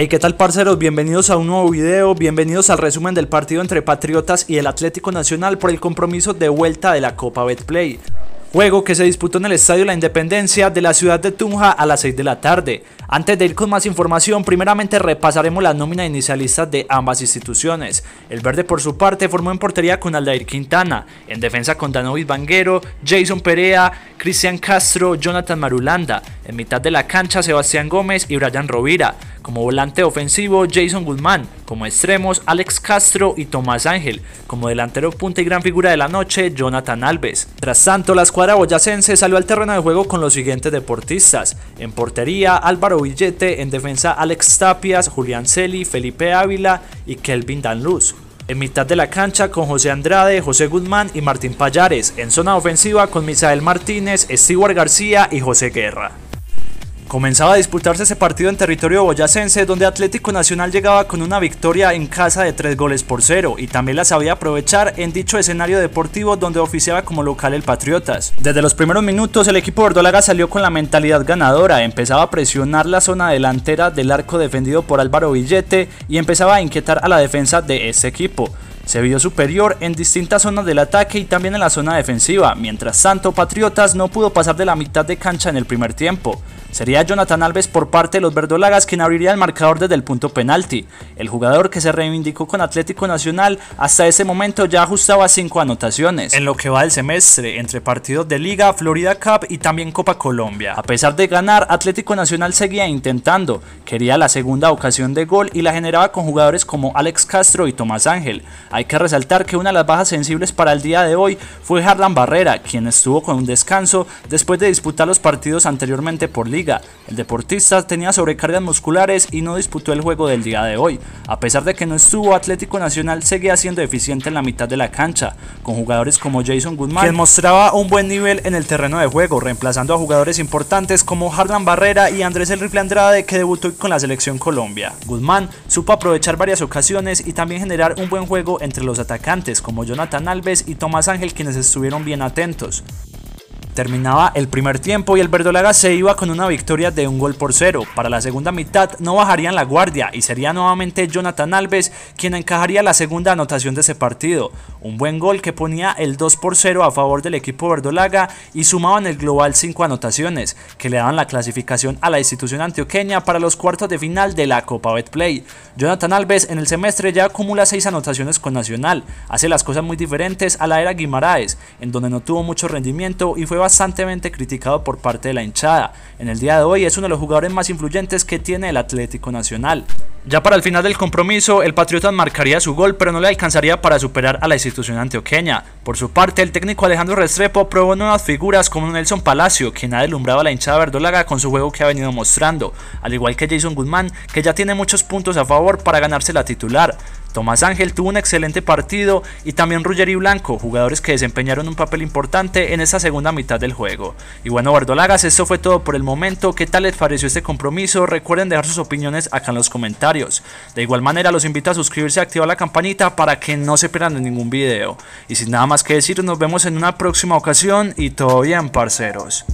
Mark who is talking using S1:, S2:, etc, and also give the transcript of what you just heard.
S1: Hey, ¿qué tal parceros? Bienvenidos a un nuevo video, bienvenidos al resumen del partido entre Patriotas y el Atlético Nacional por el compromiso de vuelta de la Copa Betplay. Juego que se disputó en el Estadio La Independencia de la ciudad de Tunja a las 6 de la tarde. Antes de ir con más información, primeramente repasaremos la nómina inicialistas de ambas instituciones. El verde por su parte formó en portería con Aldair Quintana, en defensa con Danovis Banguero, Jason Perea, Cristian Castro, Jonathan Marulanda, en mitad de la cancha Sebastián Gómez y Brian Rovira, como volante ofensivo Jason Guzmán, como extremos Alex Castro y Tomás Ángel, como delantero punta y gran figura de la noche Jonathan Alves. Tras tanto, la escuadra boyacense salió al terreno de juego con los siguientes deportistas. En portería, Álvaro Villete, en defensa Alex Tapias, Julián Celi, Felipe Ávila y Kelvin Danluz. En mitad de la cancha con José Andrade, José Guzmán y Martín Payares. En zona ofensiva con Misael Martínez, Stewart García y José Guerra. Comenzaba a disputarse ese partido en territorio boyacense donde Atlético Nacional llegaba con una victoria en casa de 3 goles por 0 y también la sabía aprovechar en dicho escenario deportivo donde oficiaba como local el Patriotas. Desde los primeros minutos el equipo verdolaga salió con la mentalidad ganadora, empezaba a presionar la zona delantera del arco defendido por Álvaro Villete y empezaba a inquietar a la defensa de ese equipo se vio superior en distintas zonas del ataque y también en la zona defensiva, mientras tanto Patriotas no pudo pasar de la mitad de cancha en el primer tiempo. Sería Jonathan Alves por parte de los verdolagas quien abriría el marcador desde el punto penalti. El jugador que se reivindicó con Atlético Nacional hasta ese momento ya ajustaba cinco anotaciones. En lo que va del semestre, entre partidos de Liga, Florida Cup y también Copa Colombia. A pesar de ganar, Atlético Nacional seguía intentando. Quería la segunda ocasión de gol y la generaba con jugadores como Alex Castro y Tomás Ángel. Hay que resaltar que una de las bajas sensibles para el día de hoy fue Harlan Barrera, quien estuvo con un descanso después de disputar los partidos anteriormente por Liga el deportista tenía sobrecargas musculares y no disputó el juego del día de hoy. A pesar de que no estuvo, Atlético Nacional seguía siendo eficiente en la mitad de la cancha, con jugadores como Jason Guzmán, quien mostraba un buen nivel en el terreno de juego, reemplazando a jugadores importantes como Harlan Barrera y Andrés El Andrade que debutó con la selección Colombia. Guzmán supo aprovechar varias ocasiones y también generar un buen juego entre los atacantes como Jonathan Alves y Tomás Ángel quienes estuvieron bien atentos. Terminaba el primer tiempo y el verdolaga se iba con una victoria de un gol por cero. Para la segunda mitad no bajarían la guardia y sería nuevamente Jonathan Alves quien encajaría la segunda anotación de ese partido. Un buen gol que ponía el 2 por 0 a favor del equipo verdolaga y sumaban el global 5 anotaciones, que le daban la clasificación a la institución antioqueña para los cuartos de final de la Copa Betplay. Jonathan Alves en el semestre ya acumula 6 anotaciones con Nacional, hace las cosas muy diferentes a la era Guimaraes, en donde no tuvo mucho rendimiento y fue bastante bastantemente criticado por parte de la hinchada. En el día de hoy es uno de los jugadores más influyentes que tiene el Atlético Nacional. Ya para el final del compromiso, el Patriota marcaría su gol, pero no le alcanzaría para superar a la institución antioqueña. Por su parte, el técnico Alejandro Restrepo probó nuevas figuras como Nelson Palacio, quien ha deslumbrado a la hinchada verdolaga con su juego que ha venido mostrando, al igual que Jason Guzmán, que ya tiene muchos puntos a favor para ganarse la titular. Tomás Ángel tuvo un excelente partido y también y Blanco, jugadores que desempeñaron un papel importante en esa segunda mitad del juego. Y bueno, Verdolagas, esto fue todo por el momento. ¿Qué tal les pareció este compromiso? Recuerden dejar sus opiniones acá en los comentarios. De igual manera, los invito a suscribirse y activar la campanita para que no se pierdan ningún video. Y sin nada más que decir, nos vemos en una próxima ocasión y todo bien, parceros.